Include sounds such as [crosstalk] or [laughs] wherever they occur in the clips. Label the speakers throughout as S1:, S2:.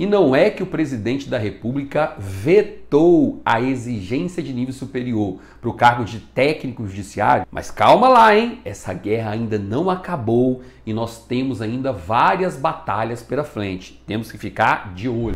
S1: E não é que o presidente da República vetou a exigência de nível superior para o cargo de técnico judiciário, mas calma lá, hein? Essa guerra ainda não acabou e nós temos ainda várias batalhas pela frente. Temos que ficar de olho.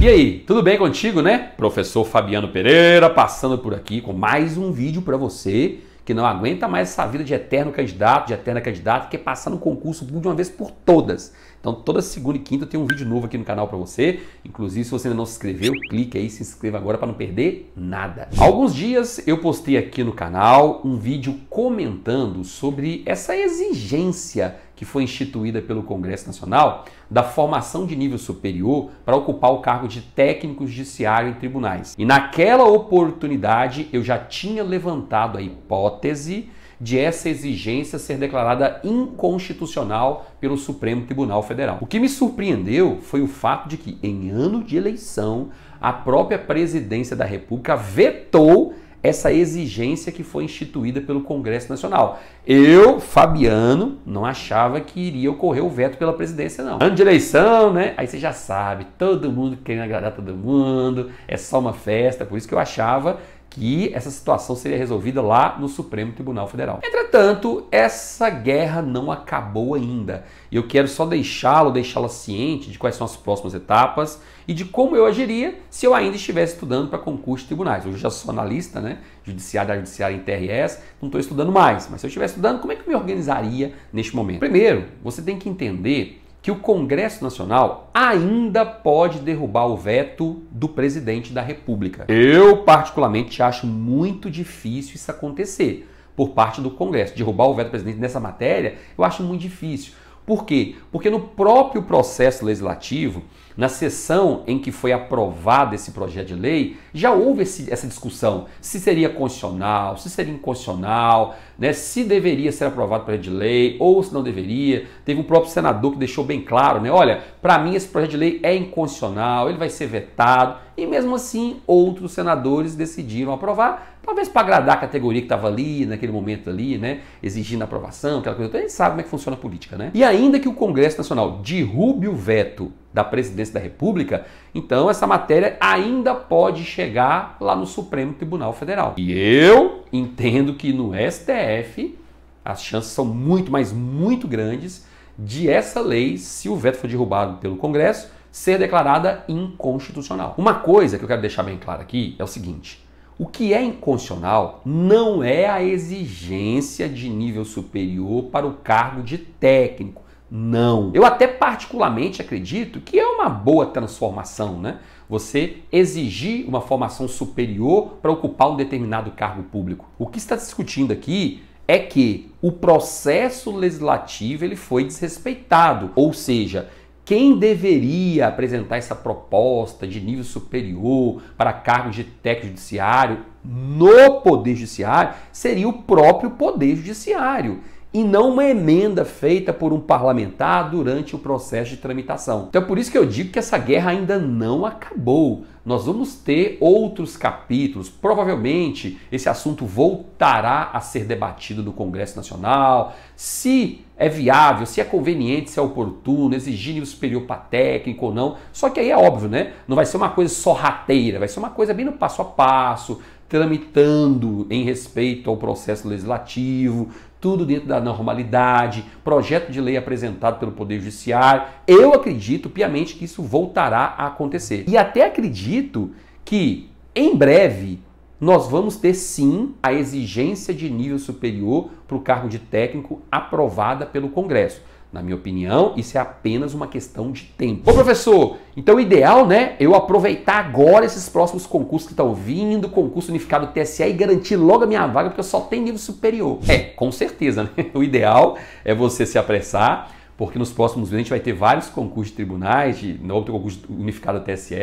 S1: E aí, tudo bem contigo, né? Professor Fabiano Pereira passando por aqui com mais um vídeo para você que não aguenta mais essa vida de eterno candidato, de eterna candidata, que passar no concurso de uma vez por todas. Então toda segunda e quinta eu tenho um vídeo novo aqui no canal para você. Inclusive, se você ainda não se inscreveu, clique aí, se inscreva agora para não perder nada. Há alguns dias eu postei aqui no canal um vídeo comentando sobre essa exigência que foi instituída pelo Congresso Nacional da formação de nível superior para ocupar o cargo de técnico judiciário em tribunais. E naquela oportunidade eu já tinha levantado a hipótese de essa exigência ser declarada inconstitucional pelo Supremo Tribunal Federal. O que me surpreendeu foi o fato de que, em ano de eleição, a própria presidência da República vetou essa exigência que foi instituída pelo Congresso Nacional. Eu, Fabiano, não achava que iria ocorrer o veto pela presidência, não. Ano de eleição, né? Aí você já sabe, todo mundo querendo agradar todo mundo, é só uma festa, por isso que eu achava que essa situação seria resolvida lá no Supremo Tribunal Federal. Entretanto, essa guerra não acabou ainda. E eu quero só deixá-lo, deixá-la ciente de quais são as próximas etapas e de como eu agiria se eu ainda estivesse estudando para concurso de tribunais. Hoje eu já sou analista, né? Judiciário da Judiciária em TRS, não estou estudando mais. Mas se eu estivesse estudando, como é que eu me organizaria neste momento? Primeiro, você tem que entender que o Congresso Nacional ainda pode derrubar o veto do presidente da República. Eu, particularmente, acho muito difícil isso acontecer por parte do Congresso. Derrubar o veto do presidente nessa matéria, eu acho muito difícil. Por quê? Porque no próprio processo legislativo, na sessão em que foi aprovado esse projeto de lei, já houve esse, essa discussão se seria constitucional, se seria inconstitucional, né, se deveria ser aprovado projeto de lei ou se não deveria. Teve um próprio senador que deixou bem claro, né? Olha, para mim esse projeto de lei é inconstitucional, ele vai ser vetado. E mesmo assim, outros senadores decidiram aprovar, talvez para agradar a categoria que estava ali, naquele momento ali, né? Exigindo aprovação, aquela coisa. Então, a gente sabe como é que funciona a política, né? E ainda que o Congresso Nacional derrube o veto da presidência da República, então essa matéria ainda pode chegar lá no Supremo Tribunal Federal. E eu entendo que no STF as chances são muito, mas muito grandes de essa lei, se o veto for derrubado pelo Congresso, ser declarada inconstitucional. Uma coisa que eu quero deixar bem claro aqui é o seguinte: o que é inconstitucional não é a exigência de nível superior para o cargo de técnico. Não. Eu até particularmente acredito que é uma boa transformação, né? Você exigir uma formação superior para ocupar um determinado cargo público. O que está discutindo aqui é que o processo legislativo ele foi desrespeitado, ou seja, quem deveria apresentar essa proposta de nível superior para cargos de técnico judiciário no Poder Judiciário seria o próprio Poder Judiciário e não uma emenda feita por um parlamentar durante o processo de tramitação. Então é por isso que eu digo que essa guerra ainda não acabou. Nós vamos ter outros capítulos. Provavelmente esse assunto voltará a ser debatido no Congresso Nacional. Se é viável, se é conveniente, se é oportuno, exigir nível superior para técnico ou não. Só que aí é óbvio, né? Não vai ser uma coisa sorrateira, vai ser uma coisa bem no passo a passo tramitando em respeito ao processo legislativo, tudo dentro da normalidade, projeto de lei apresentado pelo Poder Judiciário. Eu acredito piamente que isso voltará a acontecer. E até acredito que em breve nós vamos ter sim a exigência de nível superior para o cargo de técnico aprovada pelo Congresso na minha opinião, isso é apenas uma questão de tempo. Ô professor, então o ideal, né, é eu aproveitar agora esses próximos concursos que estão vindo, concurso unificado TSE e garantir logo a minha vaga, porque eu só tenho nível superior. É, com certeza, né? [laughs] O ideal é você se apressar, porque nos próximos meses a gente vai ter vários concursos de tribunais, de outro concurso unificado TSE,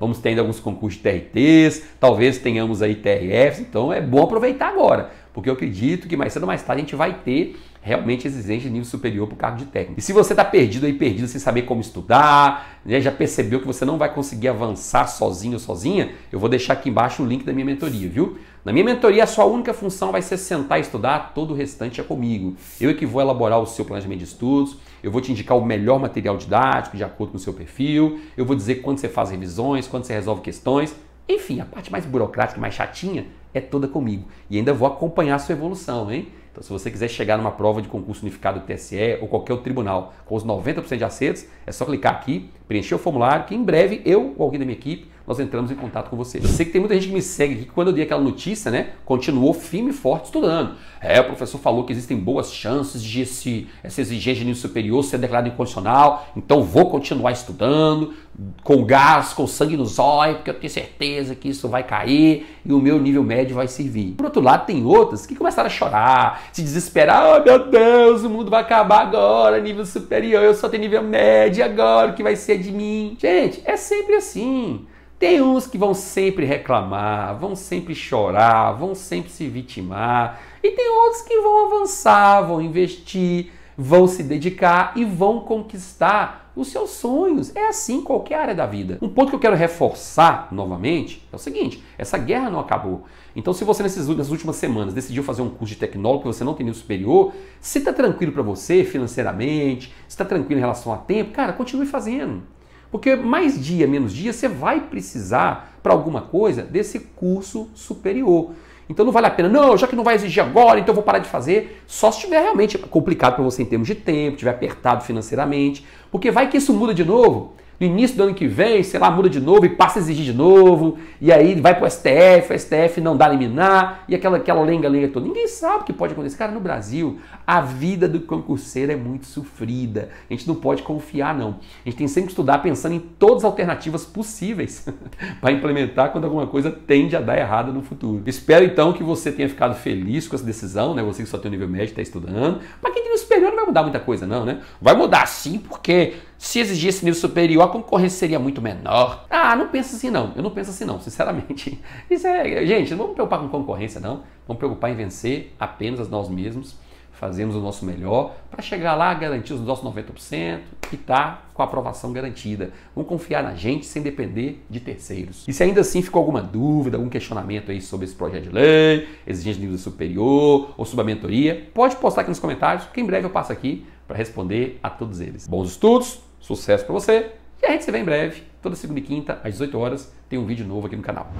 S1: vamos ter ainda alguns concursos de TRTs, talvez tenhamos aí TRFs, então é bom aproveitar agora porque eu acredito que mais cedo ou mais tarde a gente vai ter realmente exigência de nível superior para o cargo de técnico. E se você está perdido aí, perdido sem saber como estudar, né, já percebeu que você não vai conseguir avançar sozinho ou sozinha, eu vou deixar aqui embaixo o link da minha mentoria, viu? Na minha mentoria, a sua única função vai ser sentar e estudar, todo o restante é comigo. Eu é que vou elaborar o seu planejamento de estudos, eu vou te indicar o melhor material didático de acordo com o seu perfil, eu vou dizer quando você faz revisões, quando você resolve questões. Enfim, a parte mais burocrática, mais chatinha, é toda comigo. E ainda vou acompanhar a sua evolução, hein? Então, se você quiser chegar numa prova de concurso unificado do TSE ou qualquer outro tribunal com os 90% de acertos, é só clicar aqui, preencher o formulário, que em breve eu ou alguém da minha equipe nós entramos em contato com você. Eu sei que tem muita gente que me segue aqui, que quando eu dei aquela notícia, né, continuou firme e forte estudando. É, o professor falou que existem boas chances de esse, essa exigência de nível superior ser declarada incondicional, então vou continuar estudando, com gás, com sangue nos olhos, porque eu tenho certeza que isso vai cair e o meu nível médio vai servir. Por outro lado, tem outras que começaram a chorar, se desesperar, oh meu Deus, o mundo vai acabar agora, nível superior, eu só tenho nível médio agora, o que vai ser de mim? Gente, é sempre assim. Tem uns que vão sempre reclamar, vão sempre chorar, vão sempre se vitimar. E tem outros que vão avançar, vão investir, vão se dedicar e vão conquistar os seus sonhos. É assim em qualquer área da vida. Um ponto que eu quero reforçar novamente é o seguinte: essa guerra não acabou. Então, se você nessas últimas semanas decidiu fazer um curso de tecnólogo que você não tem nível superior, se está tranquilo para você financeiramente, se está tranquilo em relação a tempo, cara, continue fazendo. Porque mais dia, menos dia, você vai precisar para alguma coisa desse curso superior. Então não vale a pena, não, já que não vai exigir agora, então eu vou parar de fazer. Só se estiver realmente complicado para você em termos de tempo, estiver apertado financeiramente. Porque vai que isso muda de novo no início do ano que vem, sei lá, muda de novo e passa a exigir de novo, e aí vai para o STF, o STF não dá liminar, e aquela aquela lenga-lenga toda. Ninguém sabe o que pode acontecer. Cara, no Brasil, a vida do concurseiro é muito sofrida. A gente não pode confiar, não. A gente tem sempre que estudar pensando em todas as alternativas possíveis [laughs] para implementar quando alguma coisa tende a dar errado no futuro. Espero então que você tenha ficado feliz com essa decisão, né? Você que só tem o nível médio está estudando. Para quem vai mudar muita coisa, não, né? Vai mudar sim, porque se exigisse nível superior, a concorrência seria muito menor. Ah, não pensa assim não. Eu não penso assim não, sinceramente. [laughs] Isso é, gente, não vamos preocupar com concorrência não. Vamos preocupar em vencer apenas nós mesmos fazemos o nosso melhor para chegar lá, garantir os nossos 90% e tá com a aprovação garantida. Vamos confiar na gente sem depender de terceiros. E se ainda assim ficou alguma dúvida, algum questionamento aí sobre esse projeto de lei, exigência de nível superior ou sobre a mentoria, pode postar aqui nos comentários, que em breve eu passo aqui para responder a todos eles. Bons estudos, sucesso para você e a gente se vê em breve, toda segunda e quinta às 18 horas, tem um vídeo novo aqui no canal.